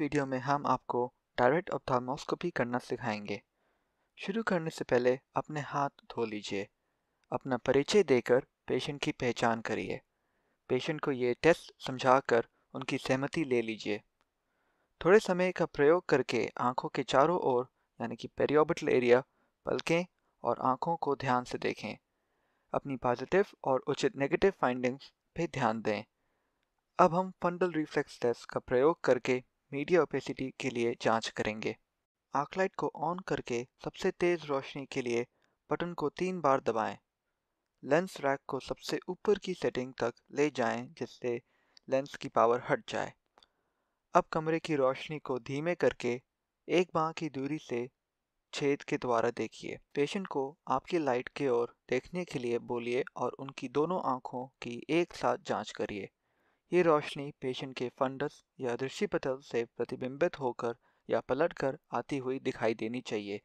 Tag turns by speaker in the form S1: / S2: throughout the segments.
S1: Video में हम आपको डायरेक्ट ऑप्थामोस्कोपी करना सिखाएंगे शुरू करने से पहले अपने हाथ धो लीजिए अपना परिचय देकर पेशेंट की पहचान करिए पेशेंट को ये टेस्ट समझाकर उनकी सहमति ले लीजिए थोड़े समय का प्रयोग करके आंखों के चारों ओर यानी कि पेरियोबिटल एरिया पलकें और आंखों को ध्यान से देखें अपनी पॉजिटिव और उचित नेगेटिव फाइंडिंग्स पे ध्यान दें अब हम फंडल रिफ्लेक्स टेस्ट का प्रयोग करके मीडिया ओपेसिटी के लिए जांच करेंगे आर्कलाइट को ऑन करके सबसे तेज़ रोशनी के लिए बटन को तीन बार दबाएं। लेंस रैक को सबसे ऊपर की सेटिंग तक ले जाएं जिससे लेंस की पावर हट जाए अब कमरे की रोशनी को धीमे करके एक बाह की दूरी से छेद के द्वारा देखिए पेशेंट को आपकी लाइट की ओर देखने के लिए बोलिए और उनकी दोनों आँखों की एक साथ जांच करिए ये रोशनी पेशेंट के फंडस या दृष्टिपटल से प्रतिबिंबित होकर या पलटकर आती हुई दिखाई देनी चाहिए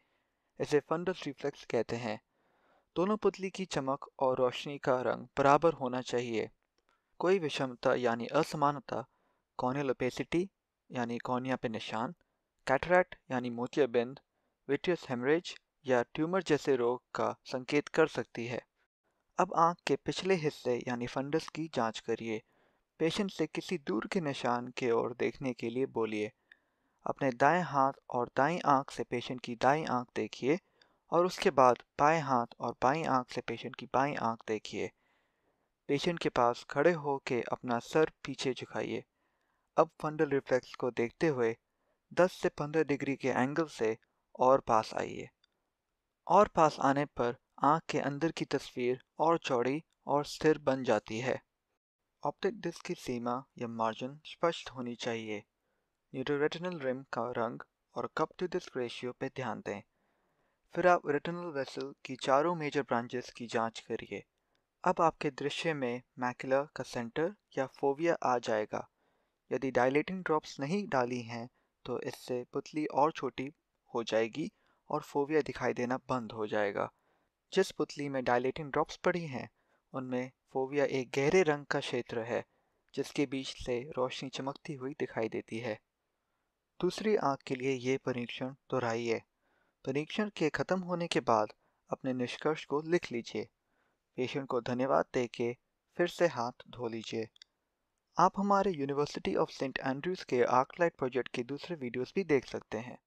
S1: इसे फंडस रिफ्लेक्स कहते हैं दोनों पुतली की चमक और रोशनी का रंग बराबर होना चाहिए कोई विषमता यानी असमानता कॉर्नियल ओपेसिटी यानी कॉर्निया पे निशान कैटरैक्ट यानी मोतियाबिंद विट्रियस हेमरेज या ट्यूमर जैसे रोग का संकेत कर सकती है अब आंख के पिछले हिस्से यानी फंडस की जांच करिए पेशेंट से किसी दूर के निशान के ओर देखने के लिए बोलिए अपने दाएं हाथ और दाई आंख से पेशेंट की दाई आंख देखिए और उसके बाद बाएं हाथ और बाई आंख से पेशेंट की बाई आंख देखिए पेशेंट के पास खड़े होके अपना सर पीछे झुकाइए अब फंडल रिफ्लेक्स को देखते हुए 10 से 15 डिग्री के एंगल से और पास आइए और पास आने पर आंख के अंदर की तस्वीर और चौड़ी और स्थिर बन जाती है ऑप्टिक डिस्क की सीमा या मार्जिन स्पष्ट होनी चाहिए न्यूट्रोरेटिनल रिम का रंग और कप टू डिस्क रेशियो पर ध्यान दें फिर आप रेटिनल वेसल की चारों मेजर ब्रांचेस की जांच करिए अब आपके दृश्य में मैकुलर का सेंटर या फोविया आ जाएगा यदि डायलेटिंग ड्रॉप्स नहीं डाली हैं तो इससे पुतली और छोटी हो जाएगी और फोविया दिखाई देना बंद हो जाएगा जिस पुतली में डायलेटिंग ड्रॉप्स पड़ी हैं उनमें फोविया एक गहरे रंग का क्षेत्र है जिसके बीच से रोशनी चमकती हुई दिखाई देती है दूसरी आंख के लिए ये परीक्षण दोहराइए परीक्षण के खत्म होने के बाद अपने निष्कर्ष को लिख लीजिए पेशेंट को धन्यवाद दे के फिर से हाथ धो लीजिए आप हमारे यूनिवर्सिटी ऑफ सेंट एंड्रयूज़ के आर्कलाइट प्रोजेक्ट के दूसरे वीडियोस भी देख सकते हैं